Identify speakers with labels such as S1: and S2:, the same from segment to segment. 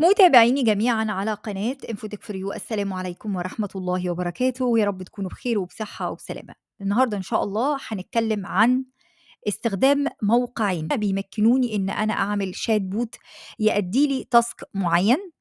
S1: متابعيني جميعا على قناة انفوتك فريو السلام عليكم ورحمة الله وبركاته ويا رب تكونوا بخير وبصحة وبسلامة النهاردة إن شاء الله هنتكلم عن استخدام موقعين بيمكنوني إن أنا أعمل شات بوت يأدي لي تاسك معين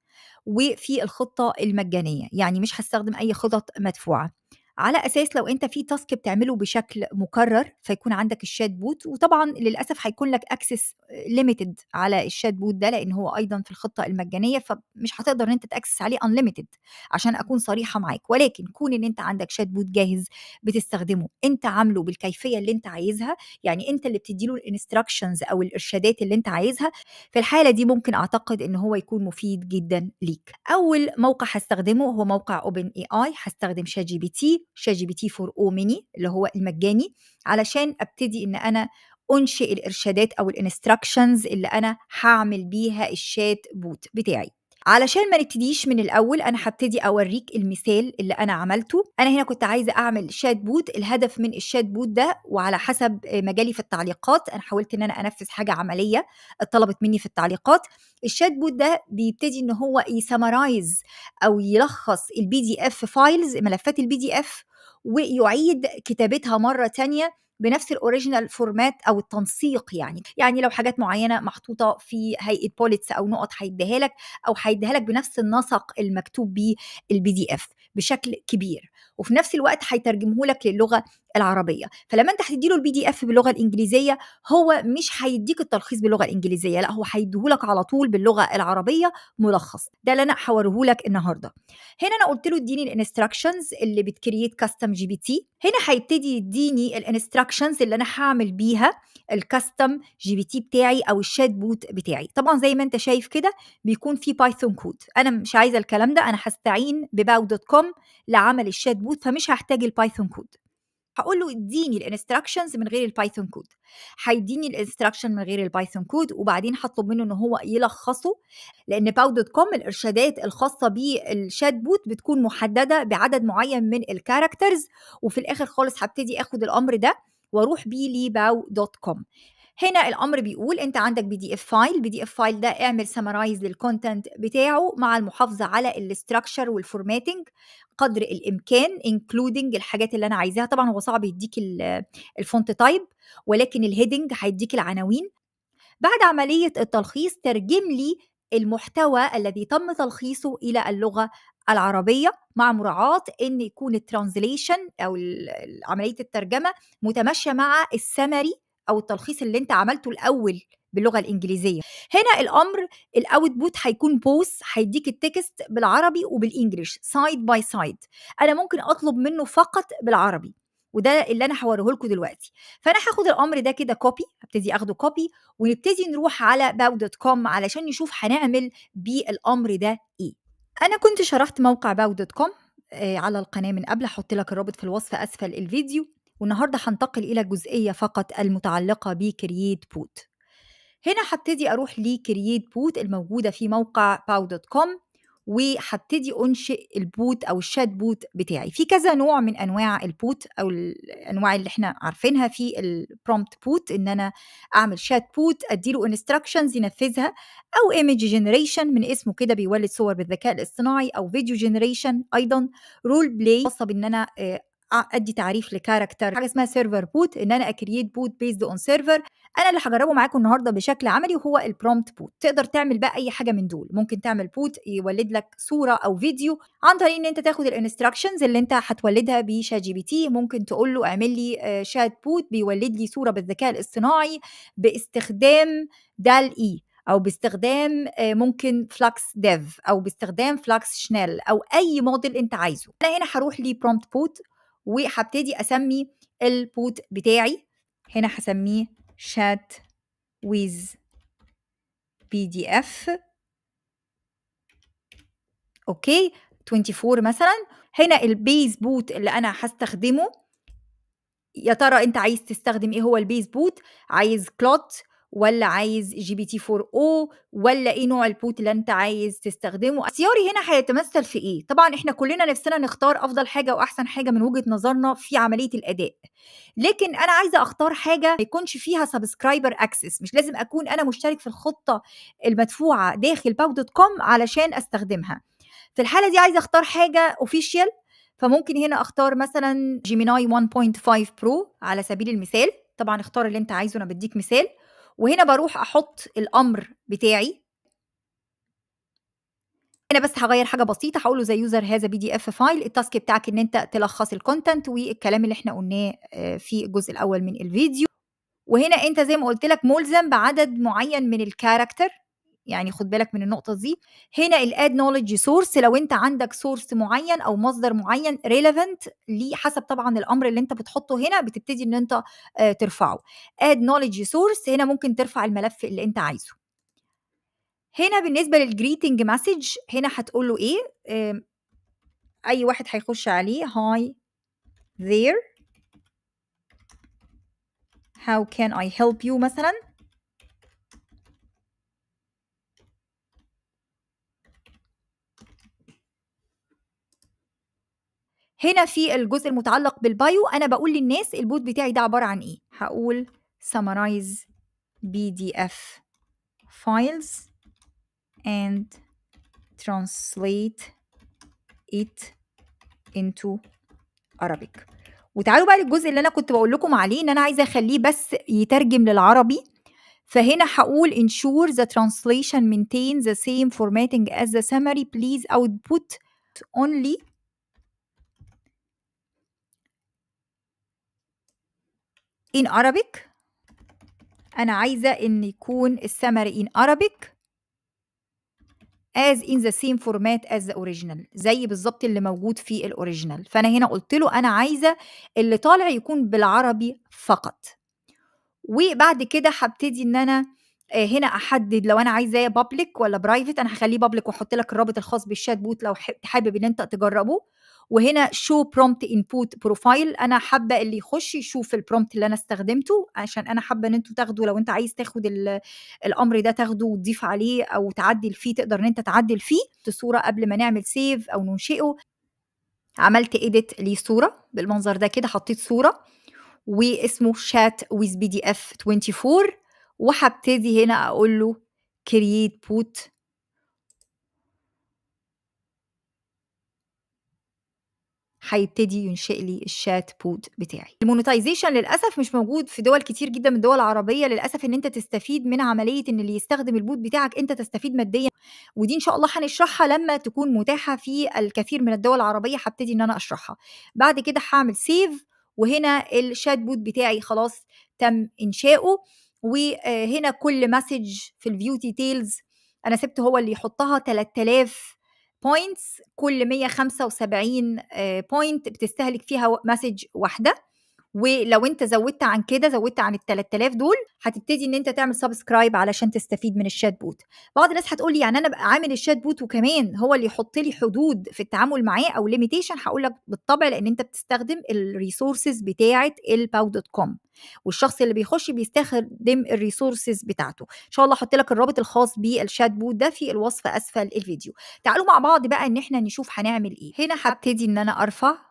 S1: وفي الخطة المجانية يعني مش هستخدم أي خطط مدفوعة على اساس لو انت في تاسك بتعمله بشكل مكرر فيكون عندك الشات بوت وطبعا للاسف هيكون لك اكسس ليميتد على الشات بوت ده لان هو ايضا في الخطه المجانيه فمش هتقدر ان انت تاكسس عليه انليميتد عشان اكون صريحه معاك ولكن كون ان انت عندك شات بوت جاهز بتستخدمه انت عامله بالكيفيه اللي انت عايزها يعني انت اللي بتديله الانستراكشنز او الارشادات اللي انت عايزها في الحاله دي ممكن اعتقد ان هو يكون مفيد جدا ليك اول موقع هستخدمه هو موقع اوبن اي اي هستخدم شات جي بي تي شات جي بي تي فور او ميني اللي هو المجاني علشان ابتدي ان انا انشئ الارشادات او الانستراكشنز اللي انا هعمل بيها الشات بوت بتاعي علشان ما نبتديش من الاول انا هبتدي اوريك المثال اللي انا عملته انا هنا كنت عايزه اعمل شات بوت الهدف من الشات بوت ده وعلى حسب آه، مجالي في التعليقات انا حاولت ان انا انفذ حاجه عمليه اتطلبت مني في التعليقات الشات بوت ده بيبتدي ان هو يسمرايز او يلخص البي دي اف فايلز ملفات البي دي اف ويعيد كتابتها مرة تانية بنفس الاوريجينال فورمات او التنسيق يعني يعني لو حاجات معينه محطوطه في هيئه بوليتس او نقط هيديها لك او هيديها لك بنفس النسق المكتوب بيه البي دي اف بشكل كبير وفي نفس الوقت هيترجمه لك للغه العربيه فلما انت هتديله البي دي اف باللغه الانجليزيه هو مش هيديك التلخيص باللغه الانجليزيه لا هو هيديهولك على طول باللغه العربيه ملخص ده اللي انا هوريهولك النهارده هنا انا قلت له اديني الانستراكشنز اللي بتكريت كاستم جي بي تي هنا هيبتدي يديني الانستراكشنز اللي انا هعمل بيها الكاستم جي بي تي بتاعي او الشات بوت بتاعي طبعا زي ما انت شايف كده بيكون في بايثون كود انا مش عايزه الكلام ده انا هستعين بباو دوت كوم لعمل الشات بوت فمش هحتاج البايثون كود هقول له اديني الانستراكشنز من غير البايثون كود هيديني الانستراكشن من غير البايثون كود وبعدين هطلب منه ان هو يلخصه لان باو دوت كوم الارشادات الخاصه بالشات بوت بتكون محدده بعدد معين من الكاركترز وفي الاخر خالص هبتدي اخد الامر ده واروح بيه لباو دوت كوم هنا الامر بيقول انت عندك بي دي اف فايل البي دي اف فايل ده اعمل سمرايز للكونتنت بتاعه مع المحافظه على الاستراكشر والفورماتنج قدر الامكان انكلودنج الحاجات اللي انا عايزاها طبعا هو صعب يديك الفونت تايب ولكن الهيدنج هيديك العناوين بعد عمليه التلخيص ترجم لي المحتوى الذي تم تلخيصه الى اللغه العربيه مع مراعاه ان يكون الترانزليشن او عمليه الترجمه متماشيه مع السمري او التلخيص اللي انت عملته الاول باللغه الانجليزيه هنا الامر الاوتبوت هيكون بوس هيديك التكست بالعربي وبالانجلش سايد باي سايد انا ممكن اطلب منه فقط بالعربي وده اللي انا هوريه لكم دلوقتي فانا هاخد الامر ده كده كوبي هبتدي اخده كوبي ونبتدي نروح على باو دوت كوم علشان نشوف هنعمل بيه الامر ده ايه انا كنت شرحت موقع باو دوت كوم على القناه من قبل هحط لك الرابط في الوصف اسفل الفيديو والنهاردة هنتقل إلى الجزئية فقط المتعلقة بكرييت بوت هنا هبتدي أروح لكرييت بوت الموجودة في موقع باو دوت كوم وهبتدي انشئ البوت او الشات بوت بتاعي في كذا نوع من انواع البوت او الانواع اللي احنا عارفينها في البرومبت بوت ان انا اعمل شات بوت اديله انستراكشنز ينفذها او ايمج جنريشن من اسمه كده بيولد صور بالذكاء الاصطناعي او فيديو جنريشن ايضا رول بلاي خاصه بان انا آه، ادي تعريف لكاركتر حاجه اسمها سيرفر بوت ان انا اكرييت بوت بيزد اون سيرفر انا اللي هجربه معاكم النهارده بشكل عملي وهو البرومبت بوت تقدر تعمل بقى اي حاجه من دول ممكن تعمل بوت يولد لك صوره او فيديو عن طريق ان انت تاخد الانستراكشنز اللي انت هتولدها بشات جي بي تي ممكن تقول له اعمل لي شات آه، بوت بيولد لي صوره بالذكاء الاصطناعي باستخدام دال اي e او باستخدام آه، ممكن فلاكس ديف او باستخدام فلاكس شنال او اي موديل انت عايزه انا هنا هروح لبرومبت بوت وهبتدي اسمي البوت بتاعي هنا هسميه شات ويز بي دي اف اوكي 24 مثلا هنا البيز بوت اللي انا هستخدمه يا ترى انت عايز تستخدم ايه هو البيز بوت عايز كلوت ولا عايز جي بي تي 4 او ولا ايه نوع البوت اللي انت عايز تستخدمه اختياري هنا هيتمثل في ايه طبعا احنا كلنا نفسنا نختار افضل حاجه واحسن حاجه من وجهه نظرنا في عمليه الاداء لكن انا عايزه اختار حاجه ما يكونش فيها سبسكرايبر اكسس مش لازم اكون انا مشترك في الخطه المدفوعه داخل باو دوت كوم علشان استخدمها في الحاله دي عايزه اختار حاجه اوفيشال فممكن هنا اختار مثلا جيميناي 1.5 برو على سبيل المثال طبعا اختار اللي انت عايزه انا بديك مثال وهنا بروح احط الامر بتاعي هنا بس هغير حاجه بسيطه هقوله زي يوزر هذا بي دي اف فايل التاسك بتاعك ان انت تلخص الكونتنت والكلام اللي احنا قلناه آه، في الجزء الاول من الفيديو وهنا انت زي ما قلت لك ملزم بعدد معين من الكاركتر يعني خد بالك من النقطه دي هنا الاد نولج سورس لو انت عندك سورس معين او مصدر معين ريليفنت ليه حسب طبعا الامر اللي انت بتحطه هنا بتبتدي ان انت آه، ترفعه اد نولج سورس هنا ممكن ترفع الملف اللي انت عايزه هنا بالنسبه للجريتنج مسج هنا هتقول له ايه اي واحد هيخش عليه هاي there how can I help you مثلا هنا في الجزء المتعلق بالبايو انا بقول للناس البوت بتاعي ده عباره عن ايه هقول summarize pdf files and translate it into Arabic وتعالوا بقى للجزء اللي انا كنت بقول لكم عليه ان انا عايزه اخليه بس يترجم للعربي فهنا هقول ensure the translation maintains the same formatting as the summary please output only in Arabic أنا عايزة إن يكون السمري in Arabic as in the same format as the original زي بالظبط اللي موجود في الاوريجينال فأنا هنا قلت له أنا عايزة اللي طالع يكون بالعربي فقط وبعد كده هبتدي إن أنا آه، هنا احدد لو انا عايزاه public ولا private انا هخليه public واحط لك الرابط الخاص بالشات بوت لو حابب ان انت تجربه وهنا شو برومبت انبوت بروفايل انا حابه اللي يخش يشوف البرومبت اللي انا استخدمته عشان انا حابه ان انتوا تاخدوا لو انت عايز تاخد الامر ده تاخده وتضيف عليه او تعدل فيه تقدر ان انت تعدل فيه الصوره قبل ما نعمل سيف او ننشئه عملت ايديت لصوره بالمنظر ده كده حطيت صوره واسمه شات ويز بي دي اف 24 وهبتدي هنا اقول له كرييت بوت هيبتدي ينشئ لي الشات بوت بتاعي المونتايزيشن للاسف مش موجود في دول كتير جدا من الدول العربيه للاسف ان انت تستفيد من عمليه ان اللي يستخدم البوت بتاعك انت تستفيد ماديا ودي ان شاء الله هنشرحها لما تكون متاحه في الكثير من الدول العربيه هبتدي ان انا اشرحها بعد كده هعمل سيف وهنا الشات بوت بتاعي خلاص تم انشاؤه وهنا كل مسج في الفيو ديتيلز انا سبت هو اللي يحطها 3000 بوينتس كل 175 بوينت آه، بتستهلك فيها مسج واحده ولو انت زودت عن كده زودت عن ال 3000 دول هتبتدي ان انت تعمل سبسكرايب علشان تستفيد من الشات بوت بعض الناس هتقول لي يعني انا ابقى عامل الشات بوت وكمان هو اللي يحط لي حدود في التعامل معاه او ليميتيشن هقول لك بالطبع لان انت بتستخدم الريسورسز بتاعه الباو دوت كوم والشخص اللي بيخش بيستخدم الريسورسز بتاعته ان شاء الله احط لك الرابط الخاص بالشات بوت ده في الوصف اسفل الفيديو تعالوا مع بعض بقى ان احنا نشوف هنعمل ايه هنا هبتدي ان انا ارفع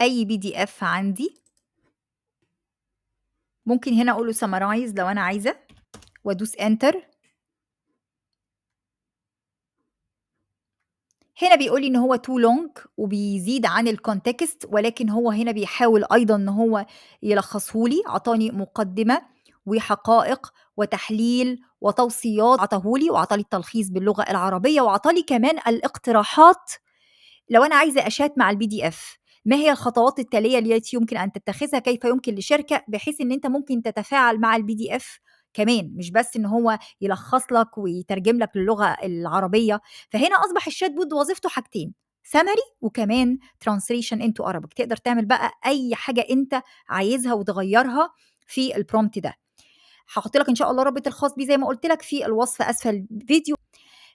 S1: أي بي دي اف عندي ممكن هنا أقول له لو أنا عايزة وأدوس انتر هنا بيقول لي ان هو تو لونج وبيزيد عن الكونتكست ولكن هو هنا بيحاول ايضا ان هو يلخصه لي عطاني مقدمه وحقائق وتحليل وتوصيات عطاهولي وعطالي التلخيص باللغه العربيه وعطالي كمان الاقتراحات لو انا عايزه اشات مع البي دي اف ما هي الخطوات التاليه التي يمكن ان تتخذها كيف يمكن لشركه بحيث ان انت ممكن تتفاعل مع البي دي اف كمان مش بس ان هو يلخص لك ويترجم لك للغه العربيه فهنا اصبح الشات بوت وظيفته حاجتين سمري وكمان ترانسليشن انتو عربك تقدر تعمل بقى اي حاجه انت عايزها وتغيرها في البرومت ده هحط لك ان شاء الله رابط الخاص بيه زي ما قلت لك في الوصف اسفل الفيديو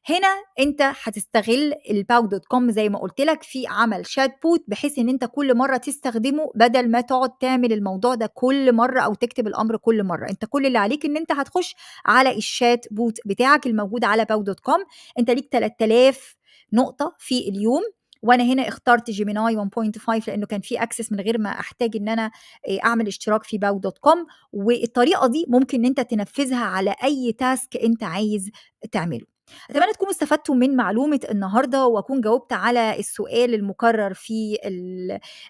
S1: هنا انت هتستغل الباوك دوت كوم زي ما قلت لك في عمل شات بوت بحيث ان انت كل مره تستخدمه بدل ما تقعد تعمل الموضوع ده كل مره او تكتب الامر كل مره انت كل اللي عليك ان انت هتخش على الشات بوت بتاعك الموجود على باوك دوت كوم انت ليك 3000 نقطه في اليوم وانا هنا اخترت جيميناي 1.5 لانه كان في اكسس من غير ما احتاج ان انا آه، اعمل اشتراك في باو دوت كوم والطريقه دي ممكن ان انت تنفذها على اي تاسك انت عايز تعمله أتمنى تكونوا استفدتوا من معلومة النهاردة وأكون جاوبت على السؤال المكرر في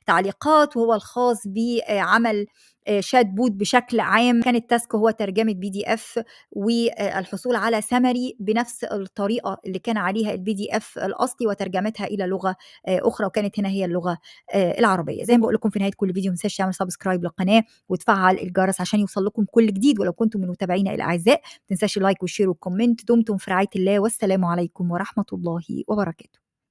S1: التعليقات وهو الخاص بعمل آه، شات بوت بشكل عام كان التاسك هو ترجمه بي دي اف آه، والحصول على سمري بنفس الطريقه اللي كان عليها البي دي اف الاصلي وترجمتها الى لغه آه، اخرى وكانت هنا هي اللغه العربيه زي ما بقول لكم في نهايه كل فيديو ما تنساش تعمل سبسكرايب للقناه وتفعل الجرس عشان يوصل لكم كل جديد ولو كنتم من متابعينا الاعزاء ما تنساش اللايك والشير والكومنت دمتم في رعايه الله والسلام عليكم ورحمه الله وبركاته